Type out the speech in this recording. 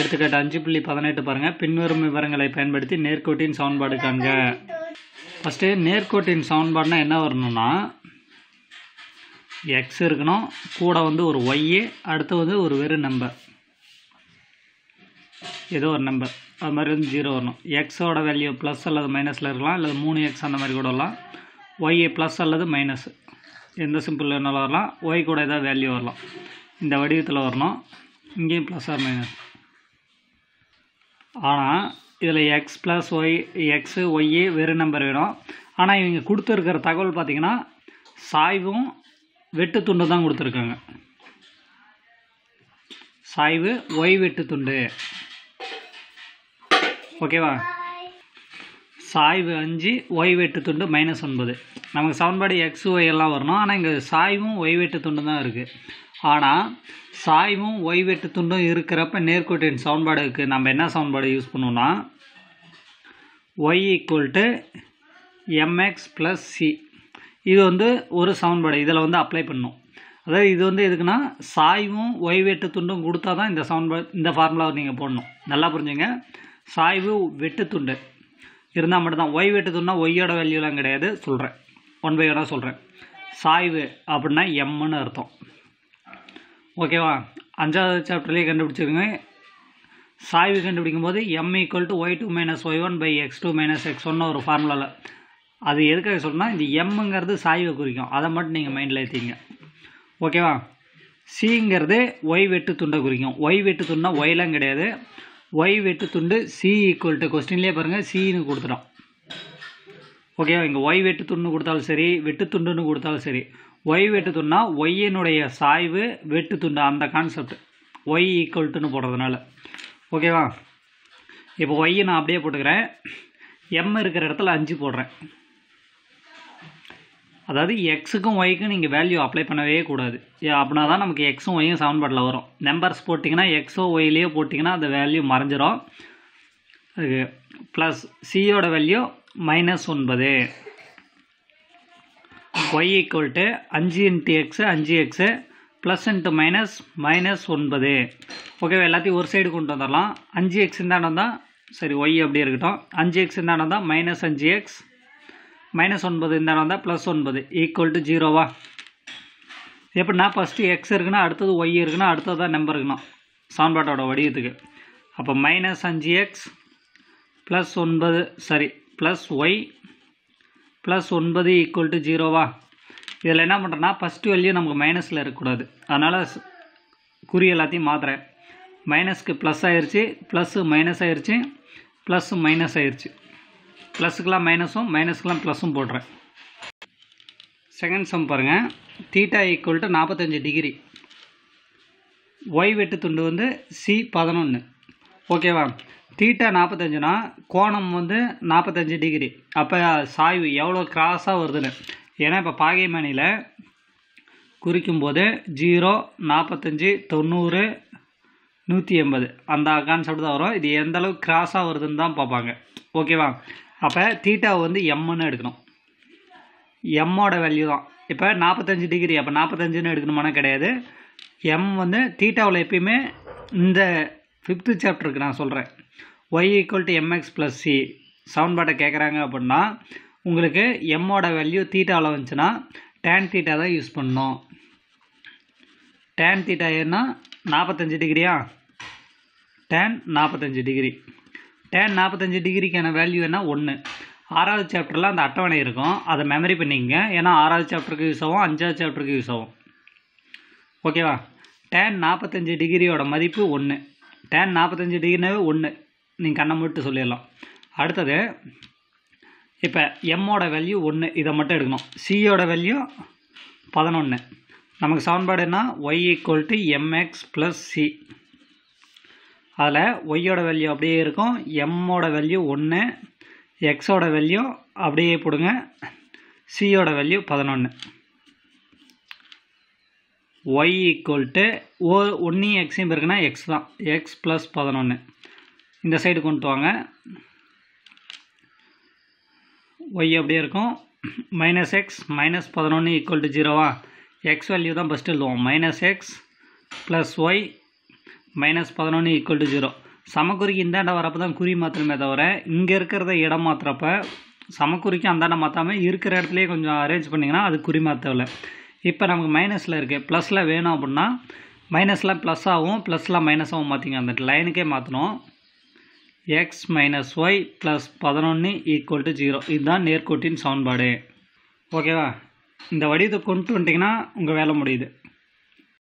எடுத்துக்காட்டு அஞ்சு புள்ளி பதினெட்டு பாருங்கள் பின்வரும் விவரங்களை பயன்படுத்தி நேர்கோட்டின் சவுன்பாடு காண்க ஃபஸ்ட்டு நேர்கோட்டின் சவுன்பாடுனா என்ன வரணும்னா எக்ஸ் இருக்கணும் கூட வந்து ஒரு ஒய்யே அடுத்து வந்து ஒரு வெறும் நம்பர் ஏதோ ஒரு நம்பர் அது மாதிரி வந்து ஜீரோ வரணும் எக்ஸோட வேல்யூ ப்ளஸ் அல்லது மைனஸில் இருக்கலாம் அல்லது மூணு எக்ஸ் அந்த மாதிரி கூட வரலாம் ஒய் ப்ளஸ் அல்லது மைனஸ் எந்த சிம்பிள் வேணாலும் வரலாம் ஒய் கூட ஏதாவது வேல்யூ வரலாம் இந்த வடிவத்தில் வரணும் இங்கேயும் ப்ளஸ் ஆர் மைனஸ் ஆனால் இதில் எக்ஸ் ப்ளஸ் ஒய் எக்ஸு ஒய்யே வெறு நம்பர் வேணும் ஆனால் இவங்க கொடுத்துருக்கிற தகவல் பார்த்திங்கன்னா சாய்வும் வெட்டு துண்டு தான் கொடுத்துருக்காங்க சாய்வு ஒய் வெட்டு துண்டு ஓகேவா சாய்வு அஞ்சு ஒய் வெட்டு துண்டு மைனஸ் ஒன்பது நமக்கு சவன்பாடு எக்ஸ் ஒய் எல்லாம் வரணும் ஆனால் இங்கே சாய்வும் ஒய் வெட்டு துண்டு தான் இருக்குது ஆனால் சாய்வும் ஒய்வெட்டு துண்டும் இருக்கிறப்ப நேர்கோட்டின் சவுன்பாடுக்கு நம்ம என்ன சவுன்பாடு யூஸ் பண்ணுவோம்னா Y equal to m x plus C இது வந்து ஒரு சவுன்பாடு இதில் வந்து அப்ளை பண்ணும் அதாவது இது வந்து எதுக்குன்னா சாய்வும் ஒய்வெட்டு துண்டும் கொடுத்தா தான் இந்த சவுண்ட் இந்த ஃபார்முலாவை நீங்கள் போடணும் நல்லா புரிஞ்சுங்க சாய்வு வெட்டு துண்டு இருந்தால் மட்டும்தான் ஒய் வெட்டு துண்டா ஒய்யோட வேல்யூலாம் கிடையாது சொல்கிறேன் ஒன் ஒன்னாக சொல்கிறேன் சாய்வு அப்படின்னா எம்முன்னு அர்த்தம் ஓகேவா அஞ்சாவது சாப்டர்லேயே கண்டுபிடிச்சிருங்க சாய்வு கண்டுபிடிக்கும் போது M equal to Y two minus Y one by X two minus X ஒன்னு ஒரு ஃபார்முலாவில் அது எதுக்காக சொல்லணும் இந்த எம்முங்கிறது சாய்வை குறிக்கும் அதை மட்டும் நீங்கள் மைண்டில் ஏற்றிங்க ஓகேவா சிங்கிறது ஒய் வெட்டு துண்டை குறிக்கும் ஒய் வெட்டு துண்டா ஒய்லாம் கிடையாது ஒய் வெட்டு துண்டு சி ஈக்குவல் டு கொஸ்டின்லேயே பாருங்கள் சின்னு கொடுத்துட்டோம் ஓகேவா இங்கே ஒய் வெட்டு துண்டு கொடுத்தாலும் சரி வெட்டு துண்டுன்னு கொடுத்தாலும் சரி ஒய் வெட்டு துண்டா ஒய்யினுடைய சாய்வு வெட்டு அந்த கான்செப்ட் ஒய் ஈக்குவல்ட்டுன்னு போடுறதுனால ஓகேவா இப்போ ஒய்யை நான் அப்படியே போட்டுக்கிறேன் எம் இருக்கிற இடத்துல அஞ்சு போடுறேன் அதாவது எக்ஸுக்கும் ஒய்க்கும் நீங்கள் வேல்யூ அப்ளை பண்ணவே கூடாது அப்படின்னா தான் நமக்கு எக்ஸும் ஒய்யும் பாட்டில் வரும் நம்பர்ஸ் போட்டிங்கன்னா எக்ஸோ ஒய்லேயோ போட்டிங்கன்னா அந்த வேல்யூ மறைஞ்சிரும் ப்ளஸ் சியோட வேல்யூ மைனஸ் ஒன்பது ஒய் ஈக்குவல் டு அஞ்சு இன்ட்டு எக்ஸு அஞ்சு X plus into minus minus ஒன்பது ஓகேவா எல்லாத்தையும் ஒரு சைடு கொண்டு வந்துடலாம் அஞ்சு எக்ஸ் இருந்தானோ தான் சரி ஒய் அப்படி இருக்கட்டும் அஞ்சு எக்ஸ் இருந்தானோ தான் மைனஸ் அஞ்சு எக்ஸ் மைனஸ் ஒன்பது இருந்தானோ தான் ப்ளஸ் ஒன்பது ஈக்குவல் டு ஜீரோவா எப்படின்னா ஃபஸ்ட்டு எக்ஸ் இருக்குன்னா அடுத்தது ஒய் இருக்குன்னா அடுத்தது தான் நம்பர் இருக்கணும் சான்பாட்டோட வடிவத்துக்கு அப்போ மைனஸ் அஞ்சு எக்ஸ் ப்ளஸ் ஒன்பது சரி ப்ளஸ் ஒய் ப்ளஸ் ஒன்பது ஈக்குவல் டு ஜீரோவா இதில் என்ன பண்ணுறேன்னா ஃபஸ்ட்டு வேல்யூ நமக்கு மைனஸில் இருக்கக்கூடாது அதனால் குறி எல்லாத்தையும் மாற்றுறேன் மைனஸ்க்கு ப்ளஸ் ஆயிடுச்சு ப்ளஸ்ஸு மைனஸ் ஆயிடுச்சு ப்ளஸ்ஸு மைனஸ் ஆயிடுச்சு ப்ளஸுக்கெலாம் மைனஸும் மைனஸ்க்கெலாம் ப்ளஸும் போடுறேன் செகண்ட் சம் பாருங்கள் தீட்டா ஈக்குவல் டு நாற்பத்தஞ்சு டிகிரி ஒய் வெட்டு துண்டு வந்து சி பதினொன்று ஓகேவா தீட்டா நாற்பத்தஞ்சுனா கோணம் வந்து நாற்பத்தஞ்சு டிகிரி அப்போ சாய்வு எவ்வளோ கிராஸாக வருதுன்னு ஏன்னா இப்போ பாகைமணியில் குறிக்கும்போது ஜீரோ நாற்பத்தஞ்சு தொண்ணூறு நூற்றி எண்பது அந்த கான்செப்ட் தான் வரும் இது எந்த அளவுக்கு கிராஸாக வருதுன்னு தான் பார்ப்பாங்க ஓகேவா அப்போ தீட்டாவை வந்து எம்முன்னு எடுக்கணும் எம்மோட வேல்யூ தான் இப்போ நாற்பத்தஞ்சு டிகிரி அப்போ நாற்பத்தஞ்சுன்னு எடுக்கணுமானா கிடையாது எம் வந்து தீட்டாவில் எப்பயுமே இந்த ஃபிஃப்த்து சாப்டருக்கு நான் சொல்கிறேன் Y equal to m x plus C சவுன்பாட்டை கேட்குறாங்க அப்படின்னா உங்களுக்கு எம்மோட வேல்யூ தீட்டாவில் வந்துச்சுன்னா டேன் தீட்டா தான் யூஸ் பண்ணோம் டேன் தீட்டா ஏன்னா நாற்பத்தஞ்சு டிகிரியா டேன் நாற்பத்தஞ்சு டிகிரி டேன் நாற்பத்தஞ்சு டிகிரிக்கான வேல்யூ என்ன ஒன்று ஆறாவது சாப்டரில் அந்த அட்டவணை இருக்கும் அதை மெமரி பண்ணிக்கங்க ஏன்னா ஆறாவது சாப்டருக்கு யூஸ் ஆகும் அஞ்சாவது சாப்டருக்கு யூஸ் ஆகும் ஓகேவா டேன் நாற்பத்தஞ்சு டிகிரியோட மதிப்பு ஒன்று டேன் நாற்பத்தஞ்சு டிகிரினாவே ஒன்று நீங்கள் கண்ணை மட்டும் சொல்லிடலாம் அடுத்தது இப்போ எம்மோட வேல்யூ ஒன்று இதை மட்டும் எடுக்கணும் சியோட வேல்யூ பதினொன்று நமக்கு என்ன Y equal to m x plus C அதில் ஒய்யோட வேல்யூ அப்படியே இருக்கும் எம்மோட வேல்யூ ஒன்று எக்ஸோட வேல்யூ அப்படியே போடுங்க சியோட வேல்யூ பதினொன்று ஒய் ஈக்குவல் டு ஓ ஒன்றையும் எக்ஸையும் இருக்குன்னா எக்ஸ் தான் எக்ஸ் ப்ளஸ் பதினொன்று இந்த சைடு கொண்டு வாங்க ஒய் அப்படியே இருக்கும் மைனஸ் எக்ஸ் மைனஸ் பதினொன்று ஈக்குவல் டு ஜீரோவா எக்ஸ் வேல்யூ தான் ஃபஸ்ட்டு எழுதுவோம் minus X plus Y minus பதினொன்று ஈக்குவல் டு ஜீரோ சமக்குறிக்கு இந்தாண்ட வரப்போ தான் குறி மாத்திரமே தவிர இங்கே இருக்கிறத இடம் மாத்திரப்ப சமக்குறிக்கு அந்தாண்ட மாற்றாமல் இருக்கிற இடத்துலையே கொஞ்சம் அரேஞ்ச் பண்ணிங்கன்னா அது குறி மாற்றவில்லை இப்போ நமக்கு மைனஸில் இருக்குது ப்ளஸில் வேணும் அப்படின்னா மைனஸில் ப்ளஸ் ஆகும் ப்ளஸ்லாம் மைனஸ் ஆகும் பார்த்திங்க அந்த லைனுக்கே மாற்றணும் எக்ஸ் மைனஸ் ஒய் ப்ளஸ் பதினொன்று ஈக்குவல் டு ஜீரோ இதுதான் நேர்கோட்டின் சவுன்பாடு ஓகேவா இந்த வடிவத்தை கொண்டு வந்துட்டிங்கன்னா உங்கள் வேலை முடியுது